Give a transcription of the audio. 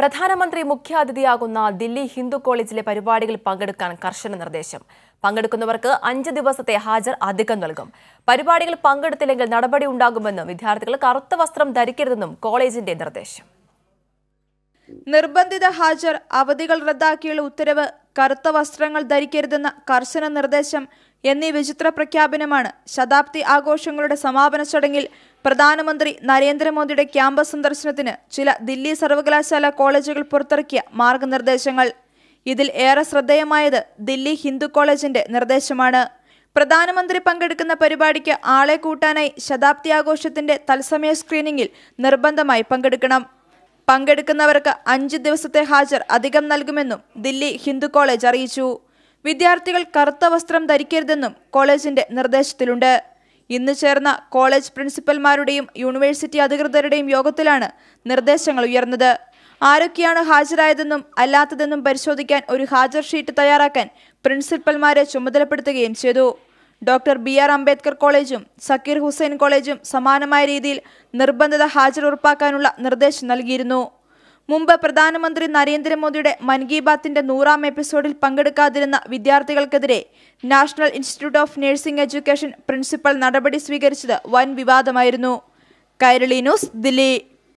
പ്രധാനമന്ത്രി മുഖ്യാതിഥിയാകുന്ന ദില്ലി ഹിന്ദു കോളേജിലെ പരിപാടികളിൽ പങ്കെടുക്കാൻ കർശന നിർദ്ദേശം പങ്കെടുക്കുന്നവർക്ക് അഞ്ച് ദിവസത്തെ ഹാജർ അധികം നൽകും പരിപാടികൾ പങ്കെടുത്തില്ലെങ്കിൽ നടപടി ഉണ്ടാകുമെന്നും വിദ്യാർത്ഥികൾ കറുത്ത വസ്ത്രം ധരിക്കരുതെന്നും കോളേജിന്റെ നിർദ്ദേശം നിർബന്ധിത ഹാജർ അവധികൾ റദ്ദാക്കിയുള്ള ഉത്തരവ് കറുത്ത വസ്ത്രങ്ങൾ ധരിക്കരുതെന്ന കർശന നിർദ്ദേശം എന്നീ വിചിത്ര പ്രഖ്യാപനമാണ് ശതാബ്ദി ആഘോഷങ്ങളുടെ സമാപന ചടങ്ങിൽ പ്രധാനമന്ത്രി നരേന്ദ്രമോദിയുടെ ക്യാമ്പസ് സന്ദർശനത്തിന് ചില ദില്ലി സർവകലാശാല കോളേജുകൾ പുറത്തിറക്കിയ മാർഗനിർദ്ദേശങ്ങൾ ഇതിൽ ഏറെ ശ്രദ്ധേയമായത് ദില്ലി ഹിന്ദു കോളേജിന്റെ നിർദ്ദേശമാണ് പ്രധാനമന്ത്രി പങ്കെടുക്കുന്ന പരിപാടിക്ക് ആളെ കൂട്ടാനായി ശതാബ്ദി ആഘോഷത്തിന്റെ തത്സമയ സ്ക്രീനിംഗിൽ നിർബന്ധമായി പങ്കെടുക്കണം പങ്കെടുക്കുന്നവർക്ക് അഞ്ച് ദിവസത്തെ ഹാജർ അധികം നൽകുമെന്നും ദില്ലി ഹിന്ദു കോളേജ് അറിയിച്ചു വിദ്യാർത്ഥികൾ കറുത്ത വസ്ത്രം ധരിക്കരുതെന്നും കോളേജിന്റെ നിർദ്ദേശത്തിലുണ്ട് ഇന്ന് ചേർന്ന കോളേജ് പ്രിൻസിപ്പൽമാരുടെയും യൂണിവേഴ്സിറ്റി അധികൃതരുടെയും യോഗത്തിലാണ് നിർദ്ദേശങ്ങൾ ഉയർന്നത് ആരൊക്കെയാണ് ഹാജരായതെന്നും അല്ലാത്തതെന്നും പരിശോധിക്കാൻ ഒരു ഹാജർ ഷീറ്റ് തയ്യാറാക്കാൻ പ്രിൻസിപ്പൽമാരെ ചുമതലപ്പെടുത്തുകയും ചെയ്തു ഡോക്ടർ ബി ആർ അംബേദ്കർ കോളേജും സക്കീർ ഹുസൈൻ കോളേജും സമാനമായ രീതിയിൽ നിർബന്ധിത ഹാജർ ഉറപ്പാക്കാനുള്ള നിർദ്ദേശം നൽകിയിരുന്നു മുമ്പ് പ്രധാനമന്ത്രി നരേന്ദ്രമോദിയുടെ മൻ കി ബാത്തിന്റെ നൂറാം എപ്പിസോഡിൽ പങ്കെടുക്കാതിരുന്ന വിദ്യാർത്ഥികൾക്കെതിരെ national institute of nursing education principal നടപടി സ്വീകരിച്ചത് വൻ വിവാദമായിരുന്നു കൈരളി ന്യൂസ് ദില്ലി